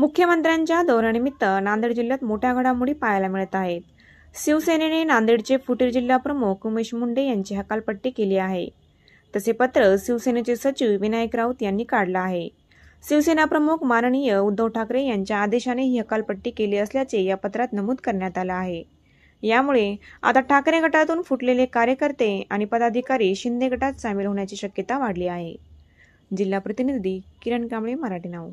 मुख्यमंत्र्यांच्या दौऱ्यानिमित्त नांदेड जिल्ह्यात मोठ्या घडामोडी पाहायला मिळत आहेत शिवसेनेने नांदेडचे फुटीर जिल्हा प्रमुख उमेश मुंडे यांची हकालपट्टी केली आहे तसे पत्र शिवसेनेचे सचिव विनायक राऊत यांनी काढलं आहे शिवसेना प्रमुख माननीय उद्धव ठाकरे यांच्या आदेशाने ही हकालपट्टी केली असल्याचे या पत्रात नमूद करण्यात आलं आहे यामुळे आता ठाकरे गटातून फुटलेले कार्यकर्ते आणि पदाधिकारी शिंदे गटात सामील होण्याची शक्यता वाढली आहे जिल्हा प्रतिनिधी किरण कांबळे मराठी नाव